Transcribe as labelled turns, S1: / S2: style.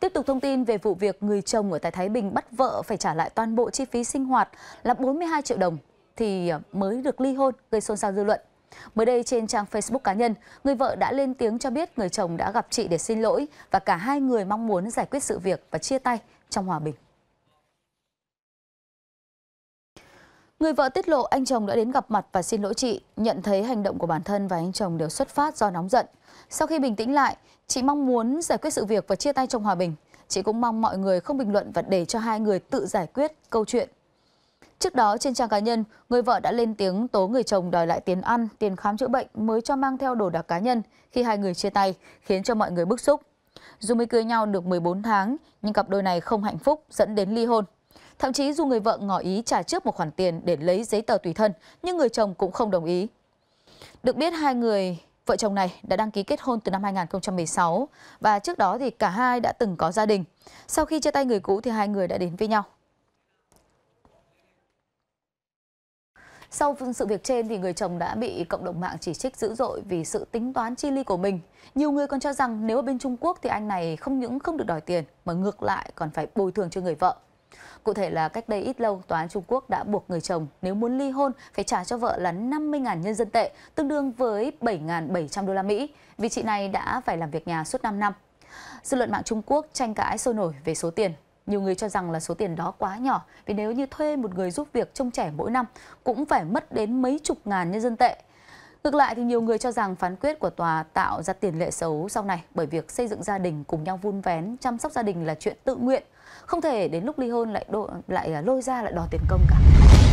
S1: Tiếp tục thông tin về vụ việc người chồng ở tại Thái Bình bắt vợ phải trả lại toàn bộ chi phí sinh hoạt là 42 triệu đồng thì ờ, mới được ly hôn gây xôn xao dư luận. Mới đây trên trang Facebook cá nhân, người vợ đã lên tiếng cho biết người chồng đã gặp chị để xin lỗi và cả hai người mong muốn giải quyết sự việc và chia tay trong hòa bình. Người vợ tiết lộ anh chồng đã đến gặp mặt và xin lỗi chị, nhận thấy hành động của bản thân và anh chồng đều xuất phát do nóng giận. Sau khi bình tĩnh lại, chị mong muốn giải quyết sự việc và chia tay trong hòa bình. Chị cũng mong mọi người không bình luận và để cho hai người tự giải quyết câu chuyện. Trước đó trên trang cá nhân, người vợ đã lên tiếng tố người chồng đòi lại tiền ăn, tiền khám chữa bệnh mới cho mang theo đồ đạc cá nhân khi hai người chia tay, khiến cho mọi người bức xúc. Dù mới cưới nhau được 14 tháng, nhưng cặp đôi này không hạnh phúc dẫn đến ly hôn. Thậm chí dù người vợ ngỏ ý trả trước một khoản tiền để lấy giấy tờ tùy thân, nhưng người chồng cũng không đồng ý. Được biết hai người vợ chồng này đã đăng ký kết hôn từ năm 2016 và trước đó thì cả hai đã từng có gia đình. Sau khi chia tay người cũ thì hai người đã đến với nhau. Sau sự việc trên thì người chồng đã bị cộng đồng mạng chỉ trích dữ dội vì sự tính toán chi ly của mình. Nhiều người còn cho rằng nếu ở bên Trung Quốc thì anh này không những không được đòi tiền mà ngược lại còn phải bồi thường cho người vợ. Cụ thể là cách đây ít lâu, Tòa án Trung Quốc đã buộc người chồng nếu muốn ly hôn phải trả cho vợ là 50.000 nhân dân tệ, tương đương với 7.700 đô la Mỹ, vì chị này đã phải làm việc nhà suốt 5 năm. Dư luận mạng Trung Quốc tranh cãi sôi nổi về số tiền. Nhiều người cho rằng là số tiền đó quá nhỏ vì nếu như thuê một người giúp việc trông trẻ mỗi năm cũng phải mất đến mấy chục ngàn nhân dân tệ. Ngược lại thì nhiều người cho rằng phán quyết của tòa tạo ra tiền lệ xấu sau này bởi việc xây dựng gia đình cùng nhau vun vén, chăm sóc gia đình là chuyện tự nguyện. Không thể đến lúc ly hôn lại đổ, lại à, lôi ra lại đòi tiền công cả.